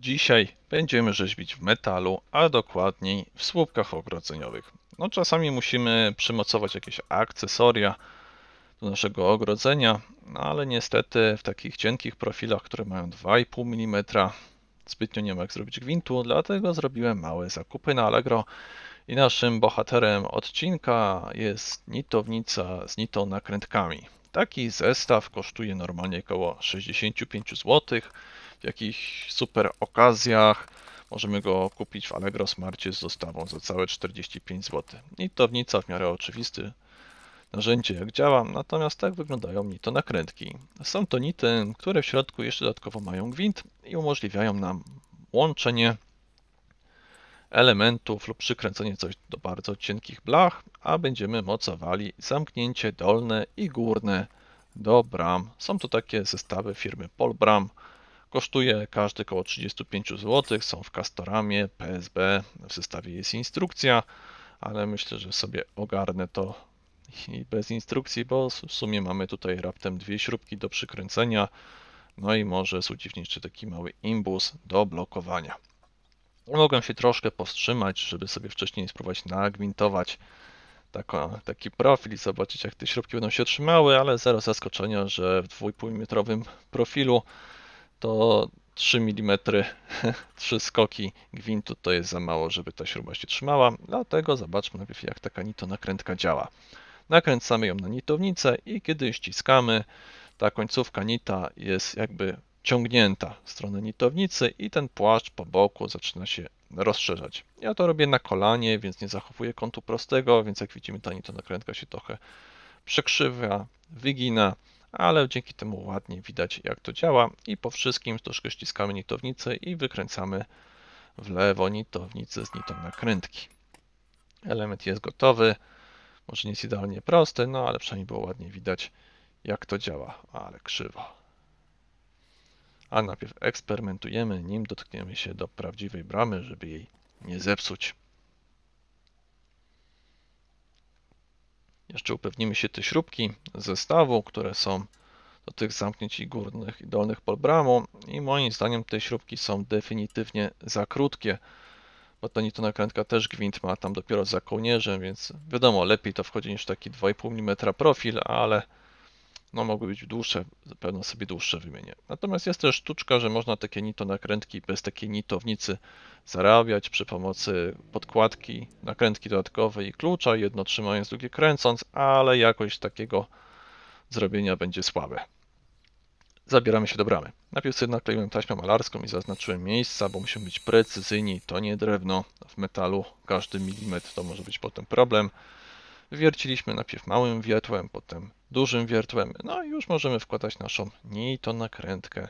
Dzisiaj będziemy rzeźbić w metalu, a dokładniej w słupkach ogrodzeniowych. No czasami musimy przymocować jakieś akcesoria do naszego ogrodzenia, no ale niestety w takich cienkich profilach, które mają 2,5 mm, zbytnio nie ma jak zrobić gwintu, dlatego zrobiłem małe zakupy na Allegro i naszym bohaterem odcinka jest nitownica z nitą nakrętkami. Taki zestaw kosztuje normalnie około 65 zł w jakichś super okazjach. Możemy go kupić w Allegro Smarcie z dostawą za całe 45 zł. Nitownica w miarę oczywisty narzędzie jak działa, natomiast tak wyglądają nito nakrętki. Są to nity, które w środku jeszcze dodatkowo mają gwint i umożliwiają nam łączenie elementów lub przykręcenie coś do bardzo cienkich blach, a będziemy mocowali zamknięcie dolne i górne do bram. Są to takie zestawy firmy Polbram, Kosztuje każdy około 35 zł, są w Castoramie, PSB, w zestawie jest instrukcja, ale myślę, że sobie ogarnę to i bez instrukcji, bo w sumie mamy tutaj raptem dwie śrubki do przykręcenia, no i może sudziwniczy taki mały imbus do blokowania. Mogłem się troszkę powstrzymać, żeby sobie wcześniej spróbować nagwintować taki profil i zobaczyć jak te śrubki będą się trzymały, ale zero zaskoczenia, że w 2,5 metrowym profilu to 3 mm, 3 skoki gwintu to jest za mało, żeby ta śruba się trzymała, dlatego zobaczmy najpierw jak taka nakrętka działa. Nakręcamy ją na nitownicę i kiedy ściskamy, ta końcówka nita jest jakby ciągnięta w stronę nitownicy i ten płaszcz po boku zaczyna się rozszerzać. Ja to robię na kolanie, więc nie zachowuję kątu prostego, więc jak widzimy ta nakrętka się trochę przekrzywia, wygina, ale dzięki temu ładnie widać jak to działa i po wszystkim troszkę ściskamy nitownicę i wykręcamy w lewo nitownicę z nitą nakrętki. Element jest gotowy, może nie jest idealnie prosty, no ale przynajmniej było ładnie widać jak to działa, ale krzywo. A najpierw eksperymentujemy, nim dotkniemy się do prawdziwej bramy, żeby jej nie zepsuć. Jeszcze upewnimy się te śrubki zestawu, które są do tych zamknięć i górnych i dolnych pod i moim zdaniem te śrubki są definitywnie za krótkie, bo ta nakrętka też gwint ma tam dopiero za kołnierzem, więc wiadomo, lepiej to wchodzi niż taki 2,5 mm profil, ale no mogły być dłuższe, pewno sobie dłuższe wymienię. Natomiast jest też sztuczka, że można takie nito nakrętki bez takiej nitownicy zarabiać przy pomocy podkładki, nakrętki dodatkowej i klucza, jedno trzymając, drugie kręcąc, ale jakość takiego zrobienia będzie słabe. Zabieramy się do bramy. Najpierw sobie nakleiłem taśmę malarską i zaznaczyłem miejsca, bo musimy być precyzyjni, to nie drewno, w metalu każdy milimetr to może być potem problem. Wierciliśmy najpierw małym wiertłem, potem dużym wiertłem, no i już możemy wkładać naszą nakrętkę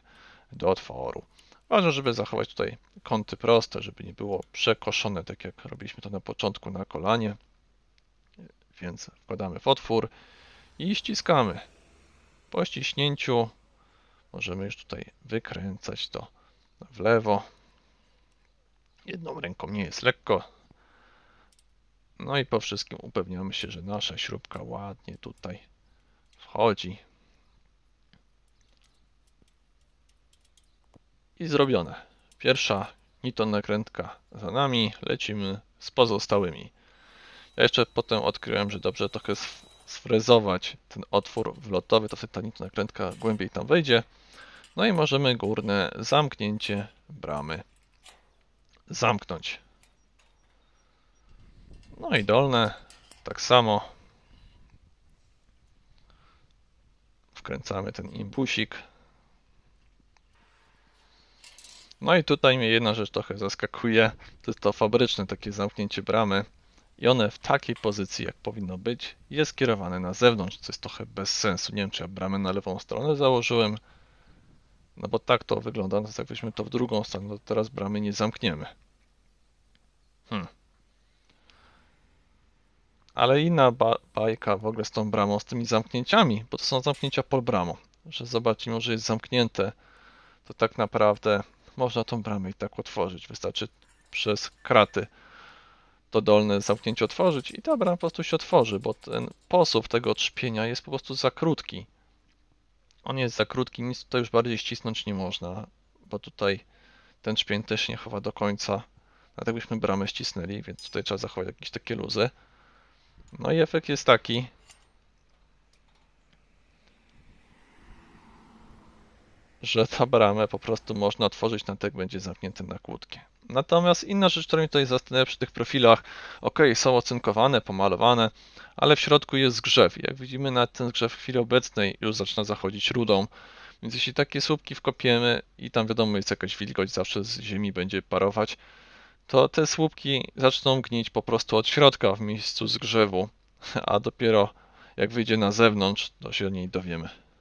do otworu. Ważne, żeby zachować tutaj kąty proste, żeby nie było przekoszone, tak jak robiliśmy to na początku na kolanie. Więc wkładamy w otwór i ściskamy. Po ściśnięciu możemy już tutaj wykręcać to w lewo. Jedną ręką nie jest lekko, no i po wszystkim upewniamy się, że nasza śrubka ładnie tutaj wchodzi. I zrobione. Pierwsza Niton nakrętka za nami, lecimy z pozostałymi. Ja jeszcze potem odkryłem, że dobrze trochę sfrezować ten otwór wlotowy, to wtedy ta Niton nakrętka głębiej tam wejdzie. No i możemy górne zamknięcie bramy zamknąć. No i dolne, tak samo. Wkręcamy ten impusik. No i tutaj mnie jedna rzecz trochę zaskakuje, to jest to fabryczne takie zamknięcie bramy i one w takiej pozycji jak powinno być jest kierowane na zewnątrz, co jest trochę bez sensu. Nie wiem czy ja bramę na lewą stronę założyłem, no bo tak to wygląda, natomiast no jak weźmy to w drugą stronę, to teraz bramy nie zamkniemy. Hmm. Ale inna ba bajka w ogóle z tą bramą, z tymi zamknięciami, bo to są zamknięcia pod bramą. Że zobaczymy, że jest zamknięte, to tak naprawdę można tą bramę i tak otworzyć. Wystarczy przez kraty to dolne zamknięcie otworzyć i ta brama po prostu się otworzy, bo ten posuw tego trzpienia jest po prostu za krótki. On jest za krótki, nic tutaj już bardziej ścisnąć nie można, bo tutaj ten trzpień też nie chowa do końca. Dlatego byśmy bramę ścisnęli, więc tutaj trzeba zachować jakieś takie luzy. No i efekt jest taki, że ta bramę po prostu można otworzyć, na tak będzie zamknięty na kłódkę. Natomiast inna rzecz, która mi tutaj zastanawia przy tych profilach, ok, są ocynkowane, pomalowane, ale w środku jest grzew. Jak widzimy, na ten grzew w chwili obecnej już zaczyna zachodzić rudą. Więc jeśli takie słupki wkopiemy i tam wiadomo jest jakaś wilgoć, zawsze z ziemi będzie parować, to te słupki zaczną gnić po prostu od środka w miejscu zgrzewu, a dopiero jak wyjdzie na zewnątrz, to się o niej dowiemy.